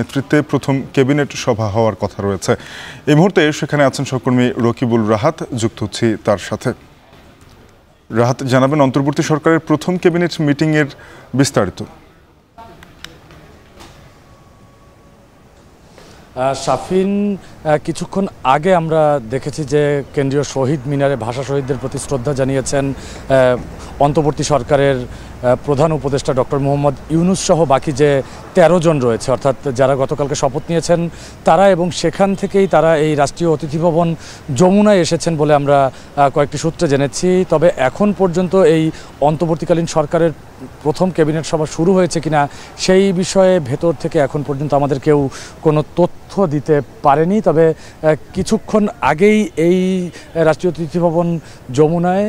নেতৃত্বে প্রথম ক্যাবিনেট সভা হওয়ার কথা রয়েছে এই মুহূর্তে সেখানে আছেন সহকর্মী রকিবুল রাহাত যুক্ত হচ্ছি তার সাথে রাহাত জানাবেন অন্তর্বর্তী সরকারের প্রথম ক্যাবিনেট মিটিংয়ের বিস্তারিত শাফিন কিছুক্ষণ আগে আমরা দেখেছি যে কেন্দ্রীয় শহীদ মিনারে ভাষা শহীদদের প্রতি শ্রদ্ধা জানিয়েছেন অন্তর্বর্তী সরকারের প্রধান উপদেষ্টা ডক্টর মোহাম্মদ ইউনুস সহ বাকি যে তেরো জন রয়েছে অর্থাৎ যারা গতকালকে শপথ নিয়েছেন তারা এবং সেখান থেকেই তারা এই রাষ্ট্রীয় অতিথি ভবন যমুনায় এসেছেন বলে আমরা কয়েকটি সূত্রে জেনেছি তবে এখন পর্যন্ত এই অন্তর্বর্তীকালীন সরকারের প্রথম ক্যাবিনেট সভা শুরু হয়েছে কিনা সেই বিষয়ে ভেতর থেকে এখন পর্যন্ত আমাদের কেউ কোনো তথ্য দিতে পারেনি তবে কিছুক্ষণ আগেই এই রাষ্ট্রীয় অতিথি ভবন যমুনায়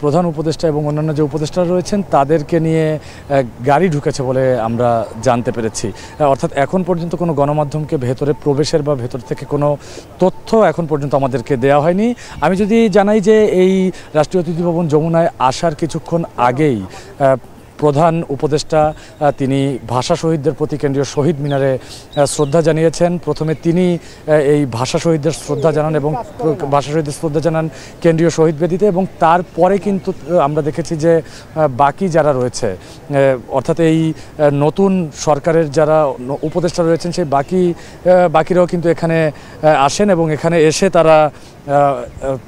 প্রধান উপদেষ্টা এবং অন্যান্য যে উপদেষ্টা রয়েছেন তাদেরকে নিয়ে গাড়ি ঢুকেছে বলে আমরা জানতে পেরেছি পেরেছি অর্থাৎ এখন পর্যন্ত কোনো গণমাধ্যমকে ভেতরে প্রবেশের বা ভেতর থেকে কোনো তথ্য এখন পর্যন্ত আমাদেরকে দেওয়া হয়নি আমি যদি জানাই যে এই রাষ্ট্রীয় অতিথি ভবন যমুনায় আসার কিছুক্ষণ আগেই প্রধান উপদেষ্টা তিনি ভাষা শহীদদের প্রতি কেন্দ্রীয় শহীদ মিনারে শ্রদ্ধা জানিয়েছেন প্রথমে তিনি এই ভাষা শহীদদের শ্রদ্ধা জানান এবং ভাষা শহীদদের শ্রদ্ধা জানান কেন্দ্রীয় শহীদ বেদিতে এবং তারপরে কিন্তু আমরা দেখেছি যে বাকি যারা রয়েছে অর্থাৎ এই নতুন সরকারের যারা উপদেষ্টা রয়েছেন সেই বাকি বাকিরাও কিন্তু এখানে আসেন এবং এখানে এসে তারা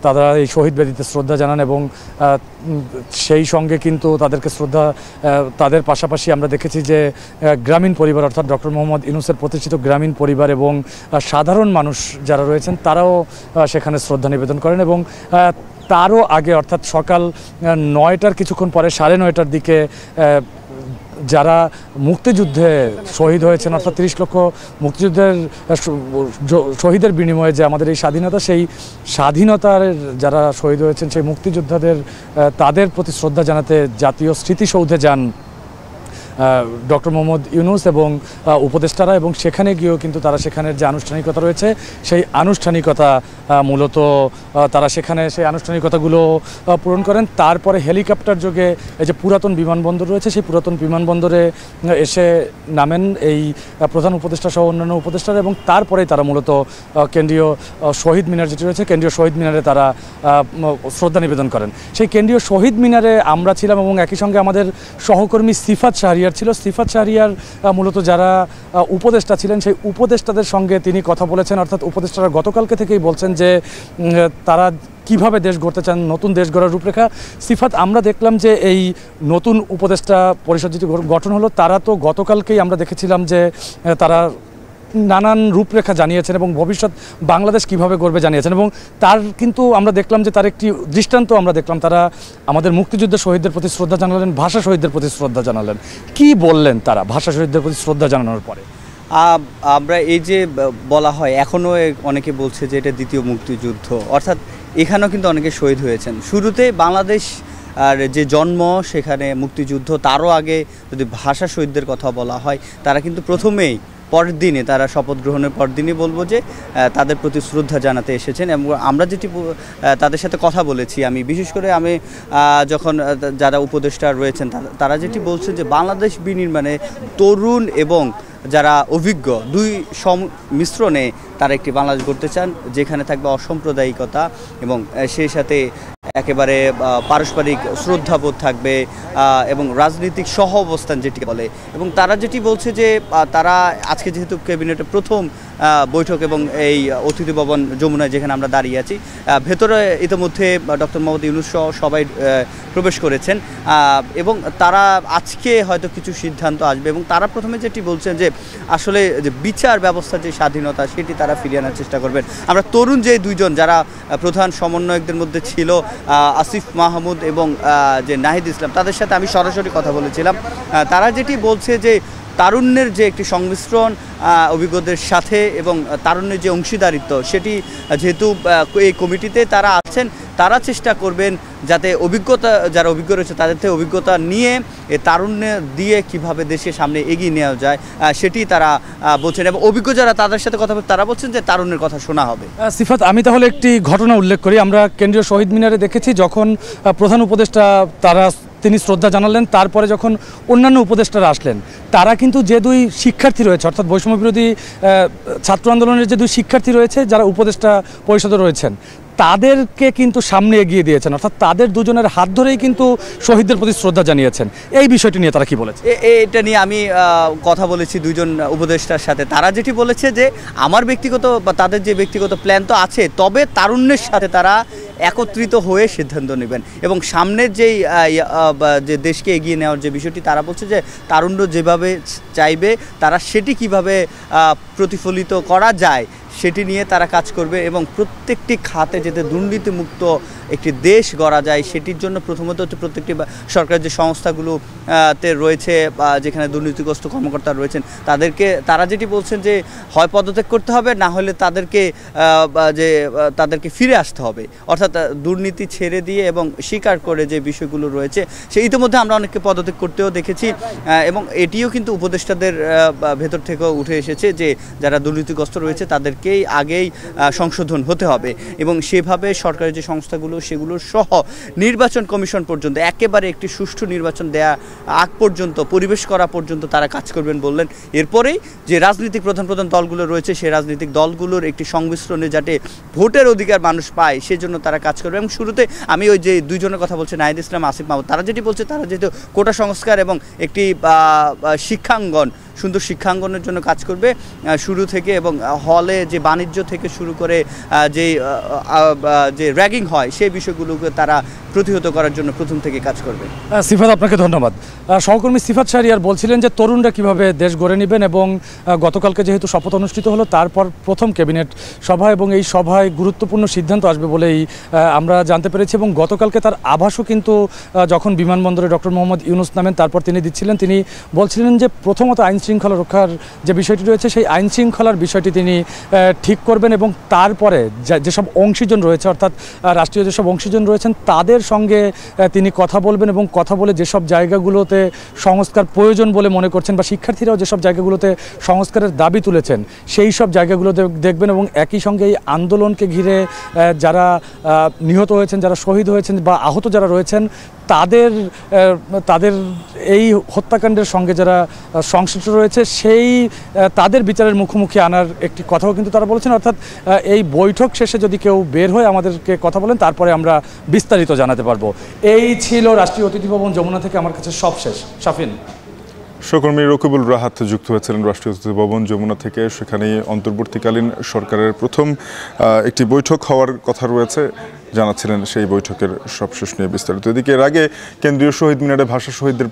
তারা এই শহীদ বেদিতে শ্রদ্ধা জানান এবং সেই সঙ্গে কিন্তু তাদেরকে শ্রদ্ধা তাদের পাশাপাশি আমরা দেখেছি যে গ্রামীণ পরিবার অর্থাৎ ডক্টর মোহাম্মদ ইউনুসের প্রতিষ্ঠিত গ্রামীণ পরিবার এবং সাধারণ মানুষ যারা রয়েছেন তারাও সেখানে শ্রদ্ধা নিবেদন করেন এবং তারও আগে অর্থাৎ সকাল নয়টার কিছুক্ষণ পরে সাড়ে নয়টার দিকে যারা মুক্তিযুদ্ধে শহীদ হয়েছেন অর্থাৎ তিরিশ লক্ষ মুক্তিযুদ্ধের শহীদের বিনিময়ে যে আমাদের এই স্বাধীনতা সেই স্বাধীনতার যারা শহীদ হয়েছেন সেই মুক্তিযোদ্ধাদের তাদের প্রতি শ্রদ্ধা জানাতে জাতীয় স্মৃতিসৌধে যান ডক্টর মোহাম্মদ ইউনুস এবং উপদেষ্টারা এবং সেখানে গিয়েও কিন্তু তারা সেখানের যে আনুষ্ঠানিকতা রয়েছে সেই আনুষ্ঠানিকতা মূলত তারা সেখানে সেই আনুষ্ঠানিকতাগুলো পূরণ করেন তারপরে হেলিকপ্টার যোগে এই যে পুরাতন বিমানবন্দর রয়েছে সেই পুরাতন বিমানবন্দরে এসে নামেন এই প্রধান উপদেষ্টা সহ অন্যান্য উপদেষ্টারা এবং তারপরেই তারা মূলত কেন্দ্রীয় শহীদ মিনার যেটি রয়েছে কেন্দ্রীয় শহীদ মিনারে তারা শ্রদ্ধা নিবেদন করেন সেই কেন্দ্রীয় শহীদ মিনারে আমরা ছিলাম এবং একই সঙ্গে আমাদের সহকর্মী সিফাত শাহরি শাহরিয়ার ছিল সিফাত শাহরিয়ার মূলত যারা উপদেষ্টা ছিলেন সেই উপদেষ্টাদের সঙ্গে তিনি কথা বলেছেন অর্থাৎ উপদেষ্টারা গতকালকে থেকেই বলছেন যে তারা কিভাবে দেশ গড়তে চান নতুন দেশ গড়ার রূপরেখা সিফাত আমরা দেখলাম যে এই নতুন উপদেষ্টা পরিষদ যেটি গঠন হলো তারা তো গতকালকেই আমরা দেখেছিলাম যে তারা নানান রূপরেখা জানিয়েছেন এবং ভবিষ্যৎ বাংলাদেশ কিভাবে করবে জানিয়েছেন এবং তার কিন্তু আমরা দেখলাম যে তার একটি দৃষ্টান্ত আমরা দেখলাম তারা আমাদের মুক্তিযুদ্ধ শহীদদের প্রতি শ্রদ্ধা জানালেন ভাষা শহীদদের প্রতি শ্রদ্ধা জানালেন কি বললেন তারা ভাষা শহীদদের প্রতি শ্রদ্ধা জানানোর পরে আমরা এই যে বলা হয় এখনও অনেকে বলছে যে এটা দ্বিতীয় মুক্তিযুদ্ধ অর্থাৎ এখানেও কিন্তু অনেকে শহীদ হয়েছেন শুরুতে বাংলাদেশ আর যে জন্ম সেখানে মুক্তিযুদ্ধ তারও আগে যদি ভাষা শহীদদের কথা বলা হয় তারা কিন্তু প্রথমেই পরদিনে তারা শপথ গ্রহণের দিনই বলবো যে তাদের প্রতি শ্রদ্ধা জানাতে এসেছেন এবং আমরা যেটি তাদের সাথে কথা বলেছি আমি বিশেষ করে আমি যখন যারা উপদেষ্টা রয়েছেন তারা যেটি বলছেন যে বাংলাদেশ বিনির্মাণে তরুণ এবং যারা অভিজ্ঞ দুই সম মিশ্রণে তারা একটি বাংলাদেশ গড়তে চান যেখানে থাকবে অসাম্প্রদায়িকতা এবং সেই সাথে একেবারে পারস্পরিক শ্রদ্ধাবোধ থাকবে এবং রাজনৈতিক সহ অবস্থান যেটি বলে এবং তারা যেটি বলছে যে তারা আজকে যেহেতু ক্যাবিনেটে প্রথম বৈঠক এবং এই অতিথি ভবন যমুনায় যেখানে আমরা দাঁড়িয়ে আছি ভেতরে ইতিমধ্যে ডক্টর মোহাম্মদ ইউনুস সহ সবাই প্রবেশ করেছেন এবং তারা আজকে হয়তো কিছু সিদ্ধান্ত আসবে এবং তারা প্রথমে যেটি বলছেন যে আসলে যে বিচার ব্যবস্থা যে স্বাধীনতা সেটি তারা ফিরিয়ে আনার চেষ্টা করবেন আমরা তরুণ যে দুইজন যারা প্রধান সমন্বয়কদের মধ্যে ছিল আসিফ মাহমুদ এবং যে নাহিদ ইসলাম তাদের সাথে আমি সরাসরি কথা বলেছিলাম তারা যেটি বলছে যে তারুণ্যের যে একটি সংমিশ্রণ অভিজ্ঞদের সাথে এবং তারুণ্যের যে অংশীদারিত্ব সেটি যেহেতু এই কমিটিতে তারা আছেন তারা চেষ্টা করবেন যাতে অভিজ্ঞতা যারা অভিজ্ঞ রয়েছে তাদের থেকে অভিজ্ঞতা নিয়ে এ তারুণ্য দিয়ে কিভাবে দেশে সামনে এগিয়ে নেওয়া যায় সেটি তারা বলছেন এবং অভিজ্ঞ যারা তাদের সাথে কথা তারা বলছেন যে তারুণ্যের কথা শোনা হবে সিফাত আমি তাহলে একটি ঘটনা উল্লেখ করি আমরা কেন্দ্রীয় শহীদ মিনারে দেখেছি যখন প্রধান উপদেষ্টা তারা তিনি শ্রদ্ধা জানালেন তারপরে যখন অন্যান্য উপদেষ্টারা আসলেন তারা কিন্তু যে দুই শিক্ষার্থী রয়েছে অর্থাৎ বৈষম্য বিরোধী ছাত্র আন্দোলনের যে দুই শিক্ষার্থী রয়েছে যারা উপদেষ্টা পরিষদে রয়েছেন তাদেরকে কিন্তু সামনে এগিয়ে দিয়েছেন অর্থাৎ তাদের দুজনের হাত ধরেই কিন্তু শহীদদের প্রতি শ্রদ্ধা জানিয়েছেন এই বিষয়টি নিয়ে তারা কি বলেছে এটা নিয়ে আমি কথা বলেছি দুজন উপদেষ্টার সাথে তারা যেটি বলেছে যে আমার ব্যক্তিগত বা তাদের যে ব্যক্তিগত প্ল্যান তো আছে তবে তারুণ্যের সাথে তারা একত্রিত হয়ে সিদ্ধান্ত নেবেন এবং সামনের যেই যে দেশকে এগিয়ে নেওয়ার যে বিষয়টি তারা বলছে যে তারুণ্য যেভাবে চাইবে তারা সেটি কিভাবে প্রতিফলিত করা যায় সেটি নিয়ে তারা কাজ করবে এবং প্রত্যেকটি খাতে যাতে দুর্নীতিমুক্ত একটি দেশ গড়া যায় সেটির জন্য প্রথমত হচ্ছে প্রত্যেকটি সরকারের যে সংস্থাগুলো তে রয়েছে বা যেখানে দুর্নীতিগ্রস্ত কর্মকর্তা রয়েছেন তাদেরকে তারা যেটি বলছেন যে হয় পদত্যাগ করতে হবে না হলে তাদেরকে যে তাদেরকে ফিরে আসতে হবে অর্থাৎ দুর্নীতি ছেড়ে দিয়ে এবং স্বীকার করে যে বিষয়গুলো রয়েছে সে ইতিমধ্যে আমরা অনেককে পদত্যাগ করতেও দেখেছি এবং এটিও কিন্তু উপদেষ্টাদের ভেতর থেকেও উঠে এসেছে যে যারা দুর্নীতিগ্রস্ত রয়েছে তাদের থেকেই আগেই সংশোধন হতে হবে এবং সেভাবে সরকারের যে সংস্থাগুলো সেগুলো সহ নির্বাচন কমিশন পর্যন্ত একেবারে একটি সুষ্ঠু নির্বাচন দেয়া আগ পর্যন্ত পরিবেশ করা পর্যন্ত তারা কাজ করবেন বললেন এরপরেই যে রাজনৈতিক প্রধান প্রধান দলগুলো রয়েছে সেই রাজনৈতিক দলগুলোর একটি সংমিশ্রণে যাতে ভোটের অধিকার মানুষ পায় সেজন্য তারা কাজ করবে এবং শুরুতে আমি ওই যে দুইজনের কথা বলছি নাহিদ ইসলাম আসিফ মাহমুদ তারা যেটি বলছে তারা যেহেতু কোটা সংস্কার এবং একটি শিক্ষাঙ্গন সুন্দর শিক্ষাঙ্গনের জন্য কাজ করবে শুরু থেকে এবং হলে যে বাণিজ্য থেকে শুরু করে যে যে র্যাগিং হয় সেই বিষয়গুলোকে তারা প্রতিহত করার জন্য প্রথম থেকে কাজ করবে সিফাত আপনাকে ধন্যবাদ সহকর্মী সিফাত সারিয়ার বলছিলেন যে তরুণরা কিভাবে দেশ গড়ে নেবেন এবং গতকালকে যেহেতু শপথ অনুষ্ঠিত হলো তারপর প্রথম ক্যাবিনেট সভা এবং এই সভায় গুরুত্বপূর্ণ সিদ্ধান্ত আসবে বলেই আমরা জানতে পেরেছি এবং গতকালকে তার আভাসও কিন্তু যখন বিমানবন্দরে ডক্টর মোহাম্মদ ইউনুস নামেন তারপর তিনি দিচ্ছিলেন তিনি বলছিলেন যে প্রথমত আইন আইনশৃঙ্খলা রক্ষার যে বিষয়টি রয়েছে সেই আইন শৃঙ্খলার বিষয়টি তিনি ঠিক করবেন এবং তারপরে যেসব অংশীজন রয়েছে অর্থাৎ রাষ্ট্রীয় যেসব অংশীজন রয়েছেন তাদের সঙ্গে তিনি কথা বলবেন এবং কথা বলে যেসব জায়গাগুলোতে সংস্কার প্রয়োজন বলে মনে করছেন বা শিক্ষার্থীরাও যেসব জায়গাগুলোতে সংস্কারের দাবি তুলেছেন সেই সব জায়গাগুলো দেখবেন এবং একই সঙ্গে এই আন্দোলনকে ঘিরে যারা নিহত হয়েছেন যারা শহীদ হয়েছেন বা আহত যারা রয়েছেন তাদের তাদের এই হত্যাকাণ্ডের সঙ্গে যারা সংশ্লিষ্ট রয়েছে সেই তাদের বিচারের মুখোমুখি আনার একটি কথাও কিন্তু তারা বলেছেন অর্থাৎ এই বৈঠক শেষে যদি কেউ বের হয়ে আমাদেরকে কথা বলেন তারপরে আমরা বিস্তারিত জানাতে পারবো এই ছিল রাষ্ট্রীয় অতিথি ভবন যমুনা থেকে আমার কাছে সব শেষ সাফিন সহকর্মী রকিবুল রাহাত যুক্ত হয়েছিলেন রাষ্ট্রীয় অতিথি ভবন যমুনা থেকে সেখানে অন্তর্বর্তীকালীন সরকারের প্রথম একটি বৈঠক হওয়ার কথা রয়েছে জানাচ্ছিলেন সেই বৈঠকের সবশেষ নিয়ে বিস্তারিত এদিকে এর আগে কেন্দ্রীয় শহীদ মিনারে ভাষা শহীদদের